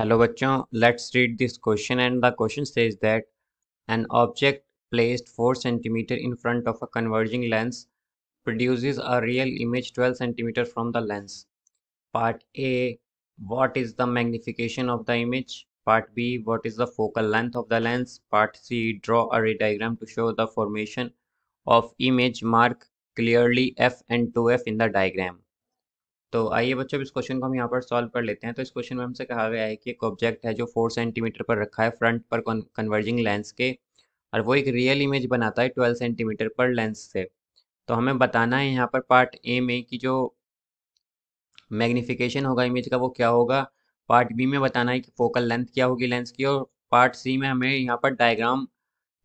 Hello bachcho, let's read this question and the question says that an object placed 4 cm in front of a converging lens produces a real image 12 cm from the lens. Part A what is the magnification of the image? Part B what is the focal length of the lens? Part C draw a ray diagram to show the formation of image mark clearly F and 2F in the diagram. तो आइए बच्चों अब इस question को हम यहाँ पर solve कर लेते हैं तो इस क्वेश्चन में हमसे कहा गया है कि एक ऑब्जेक्ट है जो फोर सेंटीमीटर पर रखा है फ्रंट पर कन्वर्जिंग लेंस के और वो एक रियल इमेज बनाता है ट्वेल्व सेंटीमीटर पर लेंस से तो हमें बताना है यहाँ पर पार्ट ए में कि जो मैग्निफिकेशन होगा इमेज का वो क्या होगा पार्ट बी में बताना है कि फोकल लेंथ क्या होगी लेंस की और पार्ट सी में हमें यहाँ पर डायग्राम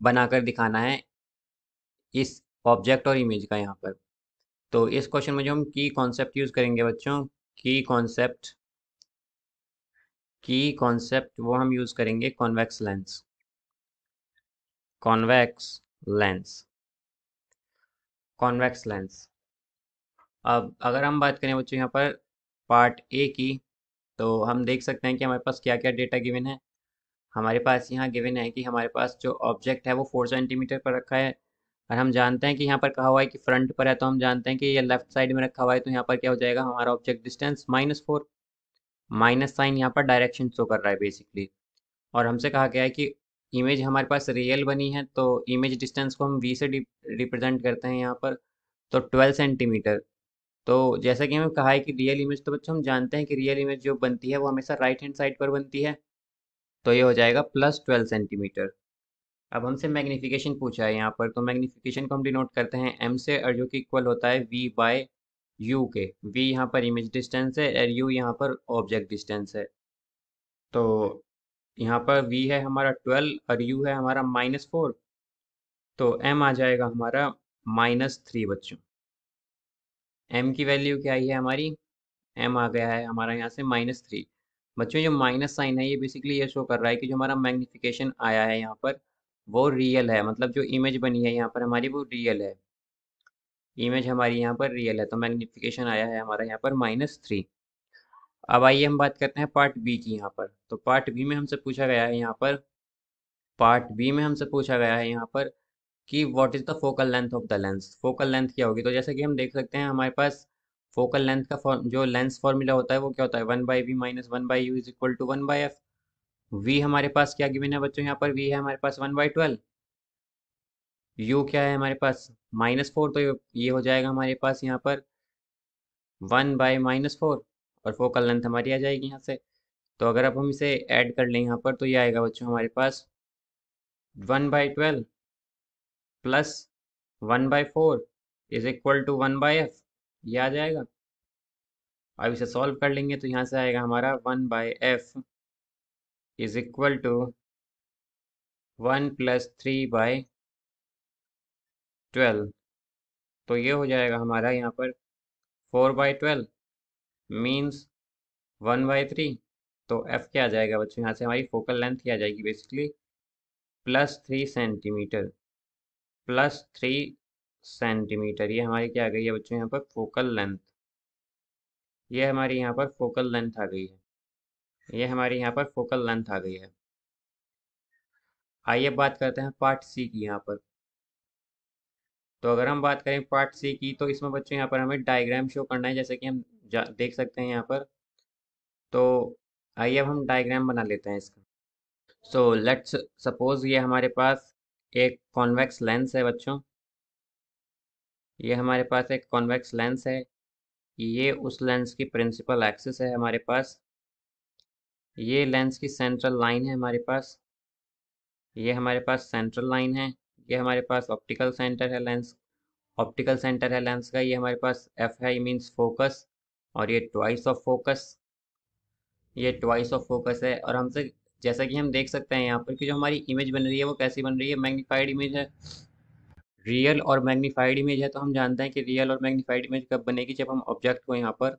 बनाकर दिखाना है इस ऑब्जेक्ट और इमेज का यहाँ पर तो इस क्वेश्चन में जो हम की कॉन्सेप्ट यूज़ करेंगे बच्चों की कॉन्सेप्ट की कॉन्सेप्ट वो हम यूज़ करेंगे convex lens convex lens convex lens अब अगर हम बात करें बच्चों यहाँ पर पार्ट ए की तो हम देख सकते हैं कि हमारे पास क्या क्या डेटा गिवन है हमारे पास यहाँ गिवन है कि हमारे पास जो ऑब्जेक्ट है वो फोर सेंटीमीटर पर रखा है और हम जानते हैं कि यहाँ पर कहा हुआ है कि फ्रंट पर है तो हम जानते हैं कि ये लेफ्ट साइड में रखा हुआ है तो यहाँ पर क्या हो जाएगा हमारा object distance minus four minus sign यहाँ पर डायरेक्शन शो कर रहा है बेसिकली और हमसे कहा गया है कि इमेज हमारे पास रियल बनी है तो इमेज डिस्टेंस को हम वी से रिप्रेजेंट करते हैं यहाँ पर तो ट्वेल्व सेंटीमीटर तो जैसा कि हमें कहा है कि रियल इमेज तो बच्चों हम जानते हैं कि रियल इमेज जो बनती है वो हमेशा राइट हैंड साइड पर बनती है तो ये हो जाएगा प्लस ट्वेल्व सेंटीमीटर अब हमसे मैग्नीफिकेशन पूछा है यहाँ पर तो मैग्नीफिकेशन को हम डिनोट करते हैं एम से और जो कि इक्वल होता है वी बाय यू के वी यहाँ पर इमेज डिस्टेंस है और यू यहाँ पर ऑब्जेक्ट डिस्टेंस है तो यहाँ पर वी है हमारा ट्वेल्व और यू है हमारा माइनस फोर तो एम आ जाएगा हमारा माइनस थ्री बच्चों एम की वैल्यू क्या आई है हमारी एम आ गया है हमारा यहाँ से माइनस थ्री बच्चों जो माइनस साइन है ये बेसिकली ये शो कर रहा है कि जो हमारा मैग्नीफिकेशन आया है यहाँ पर वो रियल है मतलब जो इमेज बनी है यहाँ पर हमारी वो रियल है इमेज हमारी यहाँ पर रियल है तो मैग्निफिकेशन आया है हमारा यहाँ पर माइनस थ्री अब आइए हम बात करते हैं पार्ट बी की यहाँ पर तो पार्ट बी में हमसे पूछा गया है यहाँ पर पार्ट बी में हमसे पूछा गया है यहाँ पर कि what is the focal length of the lens focal length क्या होगी तो जैसा कि हम देख सकते हैं हमारे पास फोकल लेंथ का जो लेंस फॉर्मूला होता है वो क्या होता है one by V minus one by U is equal to one by F v हमारे पास क्या गिवन है बच्चों यहाँ पर v है हमारे पास वन बाई ट्वेल्व यू क्या है हमारे पास माइनस फोर तो ये हो जाएगा हमारे पास यहाँ पर वन बाय माइनस फोर और फोकल लेंथ हमारी आ जाएगी यहाँ से तो अगर अब हम इसे ऐड कर लें यहाँ पर तो ये आएगा बच्चों हमारे पास one by twelve plus one by four is equal to one by F ये आ जाएगा अब इसे सॉल्व कर लेंगे तो यहाँ से आएगा हमारा one by F is equal to 1 plus three by twelve तो ये हो जाएगा हमारा यहाँ पर four by twelve means one by three तो एफ़ क्या आ जाएगा बच्चों यहाँ से हमारी फोकल लेंथ क्या आ जाएगी basically plus three centimetre plus three centimetre ये हमारी क्या आ गई है बच्चों यहाँ पर फोकल लेंथ ये हमारी यहाँ पर फोकल लेंथ आ गई है ये हमारी यहाँ पर फोकल लेंथ आ गई है आइए बात करते हैं पार्ट सी की यहाँ पर तो अगर हम बात करें पार्ट सी की तो इसमें बच्चों यहाँ पर हमें डायग्राम शो करना है जैसे कि हम देख सकते हैं यहाँ पर तो आइए अब हम डायग्राम बना लेते हैं इसका सो लेट्स सपोज ये हमारे पास एक कॉन्वेक्स लेंस है बच्चों ये हमारे पास एक कॉन्वेक्स लेंस है ये उस लेंस की प्रिंसिपल एक्सिस है हमारे पास ये लेंस की सेंट्रल लाइन है हमारे पास ये हमारे पास सेंट्रल लाइन है ये हमारे पास ऑप्टिकल सेंटर है लेंस ऑप्टिकल सेंटर है लेंस का ये हमारे पास एफ है मीन्स फोकस और ये ट्वाइस ऑफ फोकस ये ट्वाइस ऑफ फोकस है और हमसे जैसा कि हम देख सकते हैं यहाँ पर कि जो हमारी इमेज बन रही है वो कैसी बन रही है मैग्नीफाइड इमेज है रियल और मैग्नीफाइड इमेज है तो हम जानते हैं कि रियल और मैग्नीफाइड इमेज कब बनेगी जब हम ऑब्जेक्ट को यहाँ पर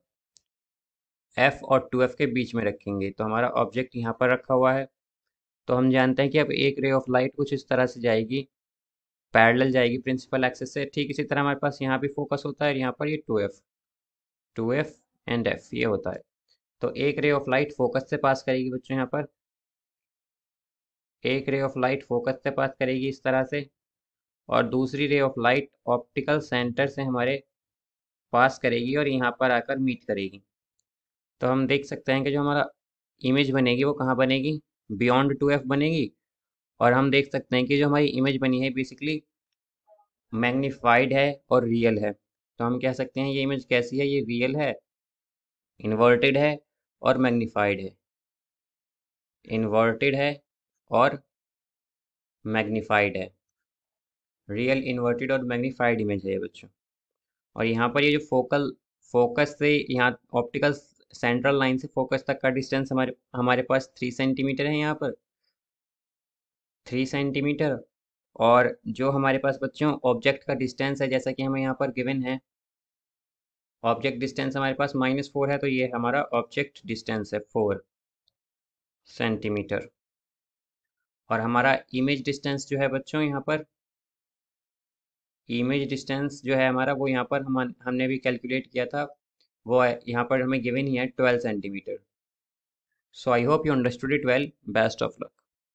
एफ और टू एफ के बीच में रखेंगे तो हमारा ऑब्जेक्ट यहाँ पर रखा हुआ है तो हम जानते हैं कि अब एक रे ऑफ लाइट कुछ इस तरह से जाएगी पैरेलल जाएगी प्रिंसिपल एक्सेस से ठीक इसी तरह हमारे पास यहाँ भी फोकस होता है यहाँ पर ये two F two F and F ये होता है तो एक रे ऑफ लाइट फोकस से पास करेगी बच्चों यहाँ पर एक रे ऑफ लाइट फोकस से पास करेगी इस तरह से और दूसरी ray of light optical centre से हमारे पास करेगी और यहाँ पर आकर मीट करेगी तो हम देख सकते हैं कि जो हमारा इमेज बनेगी वो कहाँ बनेगी बियॉन्ड टू एफ बनेगी और हम देख सकते हैं कि जो हमारी इमेज बनी है बेसिकली मैग्नीफाइड है और रियल है तो हम कह सकते हैं ये इमेज कैसी है ये रियल है इन्वर्टेड है और मैग्नीफाइड है इन्वर्टेड है और मैग्नीफाइड है रियल इन्वर्टेड और मैग्नीफाइड इमेज है ये बच्चों और यहाँ पर ये जो फोकल फोकस से यहाँ ऑप्टिकल सेंट्रल लाइन से फोकस तक का डिस्टेंस हमारे हमारे पास थ्री सेंटीमीटर है यहाँ पर थ्री सेंटीमीटर और जो हमारे पास बच्चों ऑब्जेक्ट का डिस्टेंस है जैसा कि हमें यहाँ पर गिवन है ऑब्जेक्ट डिस्टेंस हमारे पास माइनस फोर है तो ये हमारा ऑब्जेक्ट डिस्टेंस है फोर सेंटीमीटर और हमारा इमेज डिस्टेंस जो है बच्चों यहाँ पर इमेज डिस्टेंस जो है हमारा वो यहाँ पर हम हमने भी कैलकुलेट किया था वो है यहाँ पर हमें गिवन ही है twelve centimetre so I hope you understood it well best of luck